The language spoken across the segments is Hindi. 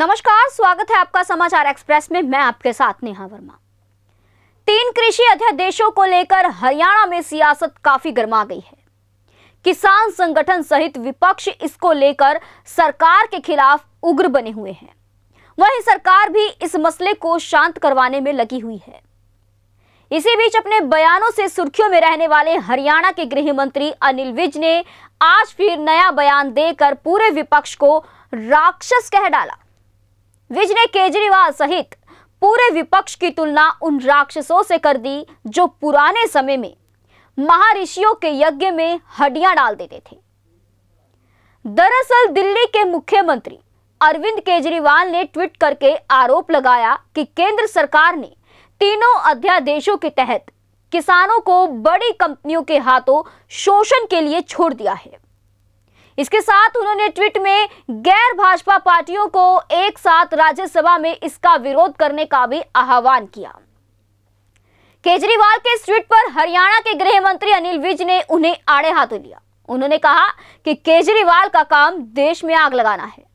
नमस्कार स्वागत है आपका समाचार एक्सप्रेस में मैं आपके साथ नेहा वर्मा तीन कृषि अध्यादेशों को लेकर हरियाणा में सियासत काफी गर्मा गई है किसान संगठन सहित विपक्ष इसको लेकर सरकार के खिलाफ उग्र बने हुए हैं वहीं सरकार भी इस मसले को शांत करवाने में लगी हुई है इसी बीच अपने बयानों से सुर्खियों में रहने वाले हरियाणा के गृह मंत्री अनिल विज ने आज फिर नया बयान देकर पूरे विपक्ष को राक्षस कह डाला विज ने केजरीवाल सहित पूरे विपक्ष की तुलना उन राक्षसों से कर दी जो पुराने समय में महारिषियों के यज्ञ में हड्डियां डाल देते थे दरअसल दिल्ली के मुख्यमंत्री अरविंद केजरीवाल ने ट्वीट करके आरोप लगाया कि केंद्र सरकार ने तीनों अध्यादेशों के तहत किसानों को बड़ी कंपनियों के हाथों शोषण के लिए छोड़ दिया है इसके साथ उन्होंने ट्वीट में गैर भाजपा पार्टियों को एक साथ राज्यसभा में इसका विरोध करने का भी आह्वान किया केजरीवाल के ट्वीट पर हरियाणा के गृह मंत्री अनिल विज ने उन्हें आड़े हाथों लिया उन्होंने कहा कि केजरीवाल का काम देश में आग लगाना है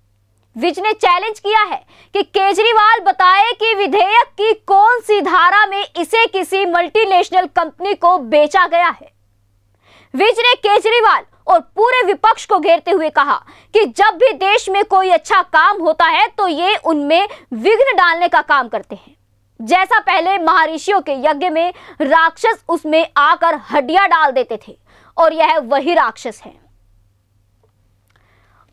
विज ने चैलेंज किया है कि केजरीवाल बताए कि विधेयक की कौन सी धारा में इसे किसी मल्टीनेशनल कंपनी को बेचा गया है विज ने केजरीवाल और पूरे विपक्ष को घेरते हुए कहा कि जब भी देश में कोई अच्छा काम होता है तो ये उनमें विघ्न डालने का काम करते हैं जैसा पहले महारिषियों के यज्ञ में राक्षस उसमें आकर हड्डियां डाल देते थे और यह वही राक्षस है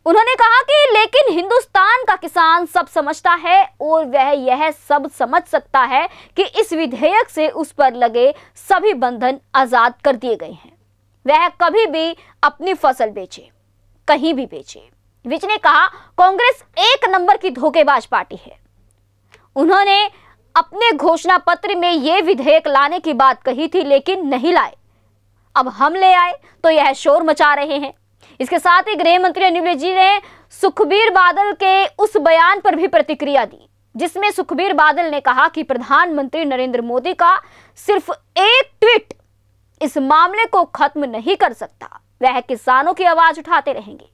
उन्होंने कहा कि लेकिन हिंदुस्तान का किसान सब समझता है और वह यह सब समझ सकता है कि इस विधेयक से उस पर लगे सभी बंधन आजाद कर दिए गए हैं वह कभी भी अपनी फसल बेचे कहीं भी बेचे विज ने कहा कांग्रेस एक नंबर की धोखेबाज पार्टी है उन्होंने अपने घोषणा पत्र में यह विधेयक लाने की बात कही थी लेकिन नहीं लाए अब हम ले आए तो यह शोर मचा रहे हैं इसके साथ ही गृह मंत्री अनिल जी ने सुखबीर बादल के उस बयान पर भी प्रतिक्रिया दी जिसमें सुखबीर बादल ने कहा कि प्रधानमंत्री नरेंद्र मोदी का सिर्फ इस मामले को खत्म नहीं कर सकता वह किसानों की आवाज उठाते रहेंगे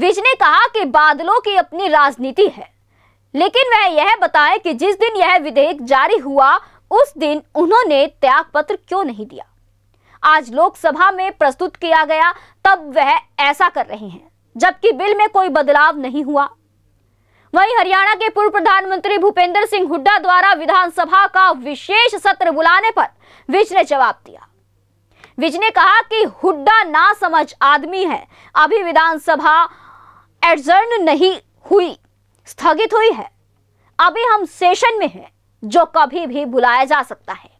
विज ने कहा कि बादलों की अपनी राजनीति है लेकिन वह यह बताए कि जिस दिन यह विधेयक जारी हुआ उस दिन उन्होंने त्याग पत्र क्यों नहीं दिया आज लोकसभा में प्रस्तुत किया गया तब वह ऐसा कर रहे हैं जबकि बिल में कोई बदलाव नहीं हुआ वहीं हरियाणा के पूर्व प्रधानमंत्री भूपेंद्र सिंह हुड्डा द्वारा विधानसभा का विशेष सत्र बुलाने पर विज ने जवाब दिया विज ने कहा कि हुड्डा ना समझ आदमी है अभी विधानसभा एडजर्न नहीं हुई स्थगित हुई है अभी हम सेशन में हैं जो कभी भी बुलाया जा सकता है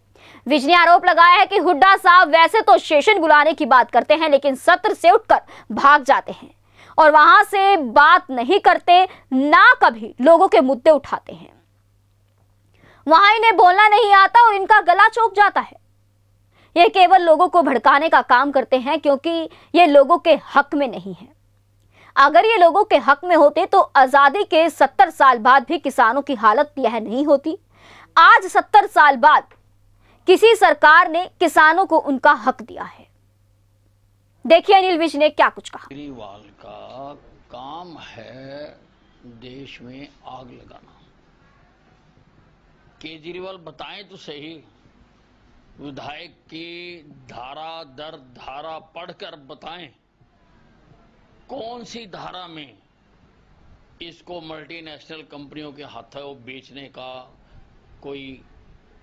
विज ने आरोप लगाया है कि हुड्डा साहब वैसे तो सेशन बुलाने की बात करते हैं लेकिन सत्र से उठकर भाग जाते हैं और वहां से बात नहीं करते ना कभी लोगों के मुद्दे उठाते हैं वहां इन्हें बोलना नहीं आता और इनका गला चौक जाता है ये केवल लोगों को भड़काने का काम करते हैं क्योंकि ये लोगों के हक में नहीं है अगर ये लोगों के हक में होते तो आज़ादी के सत्तर साल बाद भी किसानों की हालत यह नहीं होती आज सत्तर साल बाद किसी सरकार ने किसानों को उनका हक दिया है देखिए अनिल विज ने क्या कुछ कहा केजरीवाल का काम है देश में आग लगाना केजरीवाल बताएं तो सही विधायक की धारा दर धारा पढ़कर बताएं कौन सी धारा में इसको मल्टीनेशनल कंपनियों के हाथों बेचने का कोई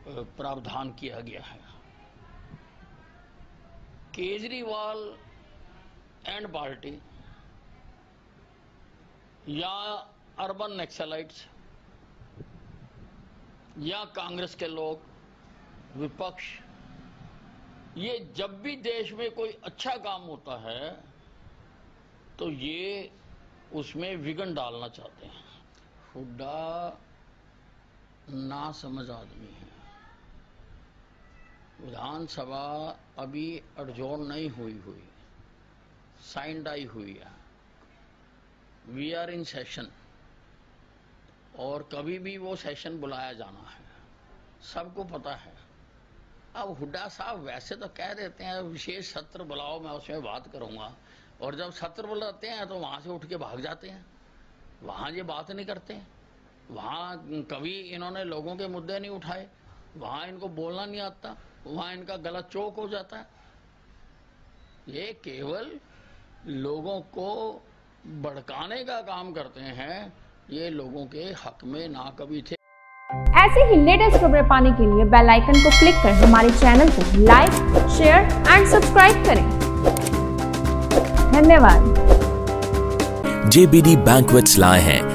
प्रावधान किया गया है केजरीवाल बैंड पार्टी या अर्बन नक्सलाइट्स या कांग्रेस के लोग विपक्ष ये जब भी देश में कोई अच्छा काम होता है तो ये उसमें विघन डालना चाहते हैं हुड्डा ना समझ आदमी है विधानसभा अभी अड़जोड़ नहीं हुई हुई साइन डाई हुई है वी आर इन सेशन और कभी भी वो सेशन बुलाया जाना है सबको पता है अब हुड्डा साहब वैसे तो कह देते हैं विशेष सत्र बुलाओ मैं उसमें बात करूंगा और जब सत्र बुलाते हैं तो वहां से उठ के भाग जाते हैं वहां ये बात नहीं करते हैं वहां कभी इन्होंने लोगों के मुद्दे नहीं उठाए वहां इनको बोलना नहीं आता वहां इनका गला चौक हो जाता है ये केवल लोगों को भड़काने का काम करते हैं ये लोगों के हक में ना कभी थे ऐसे ही लेटेस्ट खबरें पाने के लिए बेल आइकन को क्लिक कर हमारे चैनल को लाइक शेयर एंड सब्सक्राइब करें धन्यवाद जेबीडी बैंकवेट्स लाए हैं